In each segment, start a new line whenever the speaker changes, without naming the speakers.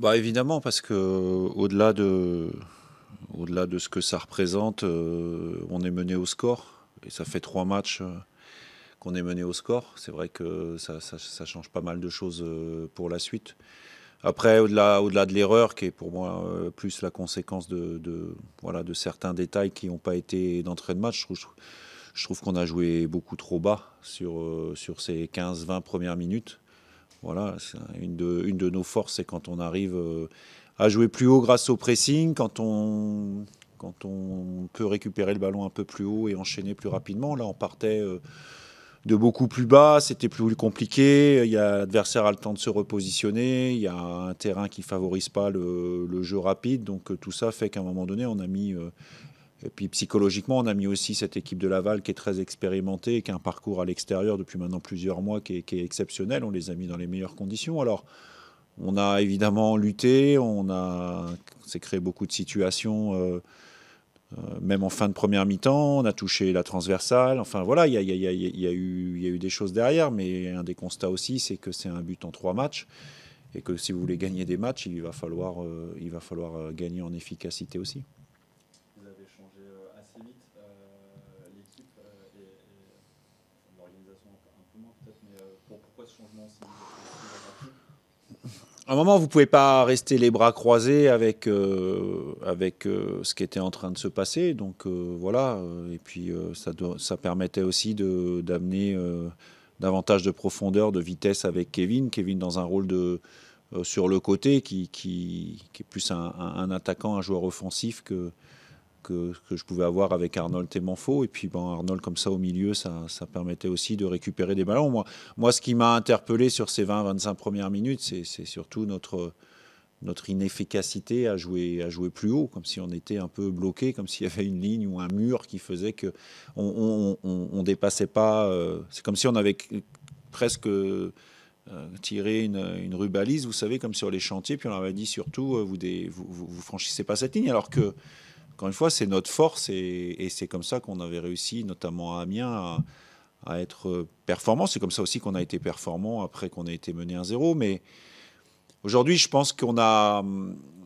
Bah, évidemment, parce que euh, au-delà de, au-delà de ce que ça représente, euh, on est mené au score. Et ça fait trois matchs euh, qu'on est mené au score. C'est vrai que ça, change pas mal de choses pour la suite. Après, au-delà, au-delà de l'erreur, qui est pour moi plus la conséquence de, voilà, de certains détails qui n'ont pas été d'entrée de match, je trouve, je trouve qu'on a joué beaucoup trop bas sur, sur ces 15-20 premières minutes. Voilà, une de, nos forces, c'est quand on arrive euh, à jouer plus haut grâce au pressing, quand on, peut récupérer le ballon un peu plus haut et enchaîner plus rapidement. Là, on partait euh, de beaucoup plus bas, c'était plus compliqué. Il y a l'adversaire a le temps de se repositionner. Il y a un terrain qui ne favorise pas le, le jeu rapide. Donc euh, tout ça fait qu'à un moment donné, on a mis et puis psychologiquement, on a mis aussi cette équipe de Laval qui est très expérimentée, et qui a un parcours à l'extérieur depuis maintenant plusieurs mois qui est, exceptionnel. On les a mis dans les meilleures conditions. Alors, on a évidemment lutté, on a s'est créé beaucoup de situations, euh, euh, même en fin de première mi-temps, on a touché la transversale. Enfin voilà, il y, y, y, y a, eu des choses derrière, mais un des constats aussi, c'est que c'est un but en trois matchs et que si vous voulez gagner des matchs, il va falloir euh, gagner en efficacité aussi. un moment, vous ne pouvez pas rester les bras croisés avec, euh, avec euh, ce qui était en train de se passer. Donc euh, voilà, et puis ça, ça, permettait aussi d'amener davantage de profondeur, de vitesse avec Kevin. Kevin dans un rôle de, sur le côté qui, qui, est plus un, attaquant, un joueur offensif que, que, je pouvais avoir avec Arnold et Manfo. Et puis ben, Arnold comme ça au milieu, ça, ça permettait aussi de récupérer des ballons. Moi, moi ce qui m'a interpellé sur ces 20-25 premières minutes, c'est surtout notre, notre inefficacité à jouer, à jouer plus haut, comme si on était un peu bloqué, comme s'il y avait une ligne ou un mur qui faisait que on, dépassait pas. Euh, c'est comme si on avait presque euh, tiré une, une rubalise, vous savez, comme sur les chantiers, puis on leur avait dit surtout, euh, vous, des, vous franchissez pas cette ligne, alors que encore une fois, c'est notre force et, c'est comme ça qu'on avait réussi, notamment à Amiens, à, être performant. C'est comme ça aussi qu'on a été performant après qu'on a été mené à zéro. Mais aujourd'hui, je pense qu'on a,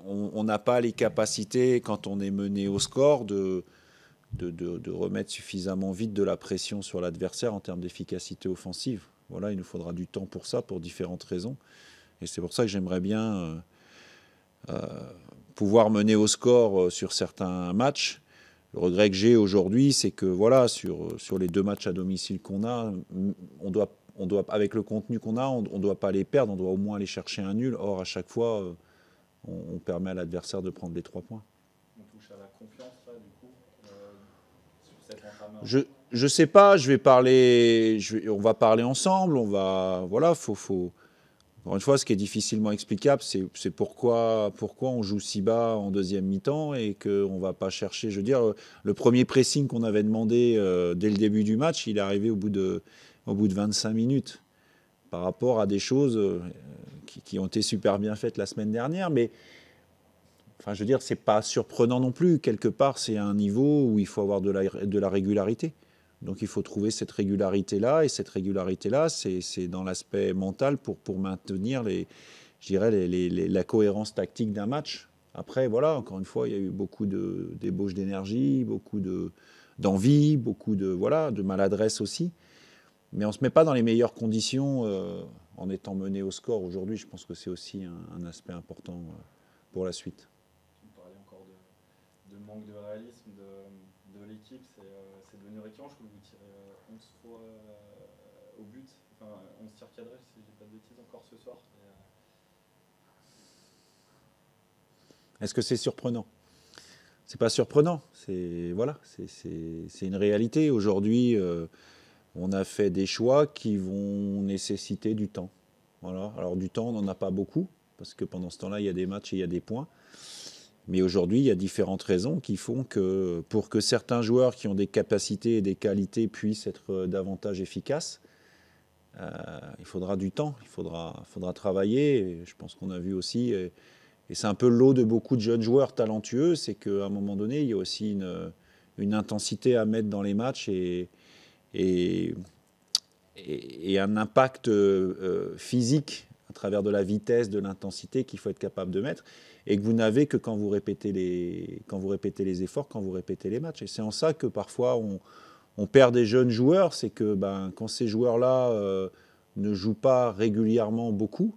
on n'a pas les capacités quand on est mené au score de de, remettre suffisamment vite de la pression sur l'adversaire en termes d'efficacité offensive. Voilà, il nous faudra du temps pour ça, pour différentes raisons. Et c'est pour ça que j'aimerais bien euh, euh, pouvoir mener au score euh, sur certains matchs. Le regret que j'ai aujourd'hui, c'est que voilà, sur, euh, sur les deux matchs à domicile qu'on a, on doit, on doit, avec le contenu qu'on a, on ne doit pas les perdre, on doit au moins aller chercher un nul. Or, à chaque fois, euh, on, permet à l'adversaire de prendre les trois points. On touche à la confiance, là, du coup, je, ne sais pas, je vais parler, je on va parler ensemble, on va, voilà, faut, faut, encore une fois, ce qui est difficilement explicable, c'est pourquoi, on joue si bas en deuxième mi-temps et qu'on ne va pas chercher. Je veux dire, le premier pressing qu'on avait demandé euh, dès le début du match, il est arrivé au bout de, au bout 25 minutes par rapport à des choses euh, qui, ont été super bien faites la semaine dernière. Mais enfin, je veux dire, ce n'est pas surprenant non plus. Quelque part, c'est un niveau où il faut avoir de la régularité. Donc il faut trouver cette régularité-là, et cette régularité-là, c'est dans l'aspect mental pour, maintenir les, je dirais, la cohérence tactique d'un match. Après, voilà, encore une fois, il y a eu beaucoup d'ébauches d'énergie, beaucoup d'envie, beaucoup de, voilà, de maladresse aussi. Mais on ne se met pas dans les meilleures conditions euh, en étant mené au score aujourd'hui. Je pense que c'est aussi un, aspect important euh, pour la suite. Le manque de réalisme de, de l'équipe, euh, c'est devenu récurrent. Je crois que vous tirez 11 euh, fois euh, au but, enfin 11 tirs cadrés, si je n'ai pas de bêtises, encore ce soir. Est-ce que c'est surprenant C'est pas surprenant, c'est voilà, une réalité. Aujourd'hui, on a fait des choix qui vont nécessiter du temps. Voilà. Alors du temps, on n'en a pas beaucoup parce que pendant ce temps-là, il y a des matchs et il y a des points. Mais aujourd'hui, il y a différentes raisons qui font que pour que certains joueurs qui ont des capacités et des qualités puissent être euh, davantage efficaces, euh, il faudra du temps, il faudra, faudra travailler. je pense qu'on a vu aussi, et, c'est un peu l'eau de beaucoup de jeunes joueurs talentueux, c'est qu'à un moment donné, il y a aussi une, intensité à mettre dans les matchs et, et, et un impact euh, physique travers de la vitesse, de l'intensité qu'il faut être capable de mettre, et que vous n'avez que quand vous, répétez les, quand vous répétez les efforts, quand vous répétez les matchs. Et c'est en ça que parfois on, perd des jeunes joueurs, c'est que ben, quand ces joueurs-là euh, ne jouent pas régulièrement beaucoup,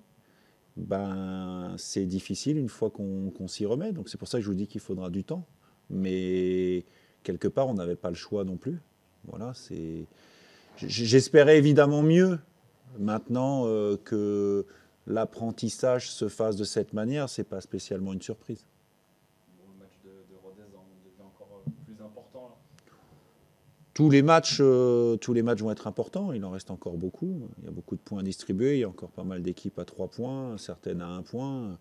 ben, c'est difficile une fois qu'on s'y remet. Donc c'est pour ça que je vous dis qu'il faudra du temps. Mais quelque part, on n'avait pas le choix non plus. Voilà, c'est. J'espérais évidemment mieux maintenant euh, que l'apprentissage se fasse de cette manière, ce n'est pas spécialement une surprise. Le match de, Rodez en encore euh, plus important. Tous les, matchs, euh, tous les matchs vont être importants, il en reste encore beaucoup. Il y a beaucoup de points distribués, distribuer, il y a encore pas mal d'équipes à trois points, certaines à un point.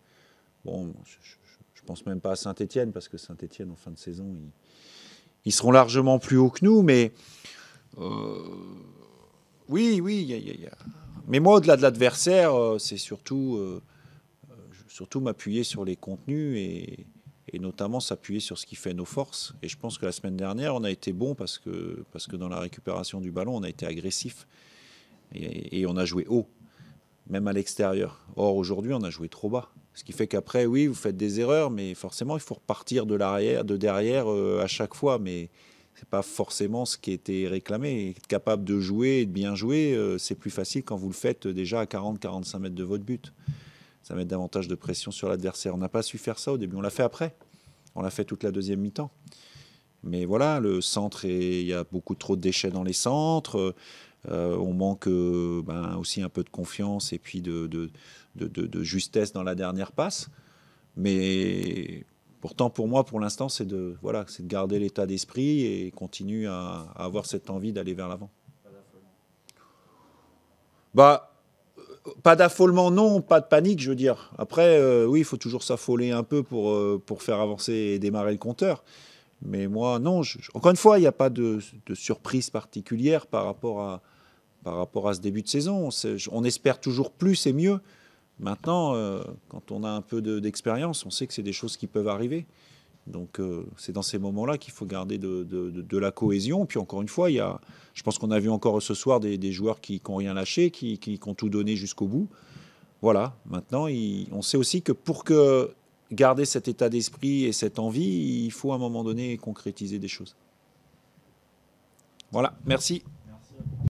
Bon, je, ne pense même pas à Saint-Etienne, parce que Saint-Etienne, en fin de saison, ils, seront largement plus hauts que nous, mais euh, oui, oui, il y a mais moi, au-delà de l'adversaire, euh, c'est surtout, euh, euh, surtout m'appuyer sur les contenus et, notamment s'appuyer sur ce qui fait nos forces. Et je pense que la semaine dernière, on a été bon parce que, parce que dans la récupération du ballon, on a été agressif et, on a joué haut, même à l'extérieur. Or, aujourd'hui, on a joué trop bas. Ce qui fait qu'après, oui, vous faites des erreurs, mais forcément, il faut repartir de l'arrière, de derrière à chaque fois. Mais n'est pas forcément ce qui était réclamé. Être capable de jouer et de bien jouer, euh, c'est plus facile quand vous le faites déjà à 40-45 mètres de votre but. Ça met davantage de pression sur l'adversaire. On n'a pas su faire ça au début, on l'a fait après. On l'a fait toute la deuxième mi-temps. Mais voilà, le centre, il y a beaucoup trop de déchets dans les centres. Euh, on manque euh, ben, aussi un peu de confiance et puis de, de, de, justesse dans la dernière passe. Mais Pourtant, pour moi, pour l'instant, c'est de, voilà, de garder l'état d'esprit et continuer à, avoir cette envie d'aller vers l'avant. Bah, euh, pas d'affolement, non, pas de panique, je veux dire. Après, euh, oui, il faut toujours s'affoler un peu pour, euh, pour faire avancer et démarrer le compteur. Mais moi, non, encore une fois, il n'y a pas de, surprise particulière par rapport, à, par rapport à ce début de saison. on espère toujours plus et mieux. Maintenant, euh, quand on a un peu d'expérience, on sait que c'est des choses qui peuvent arriver. Donc euh, c'est dans ces moments-là qu'il faut garder de, la cohésion. Puis encore une fois, il y a, je pense qu'on a vu encore ce soir des, joueurs qui n'ont rien lâché, qui, qui, ont tout donné jusqu'au bout. Voilà, maintenant, on sait aussi que pour que garder cet état d'esprit et cette envie, il faut à un moment donné concrétiser des choses. Voilà, merci.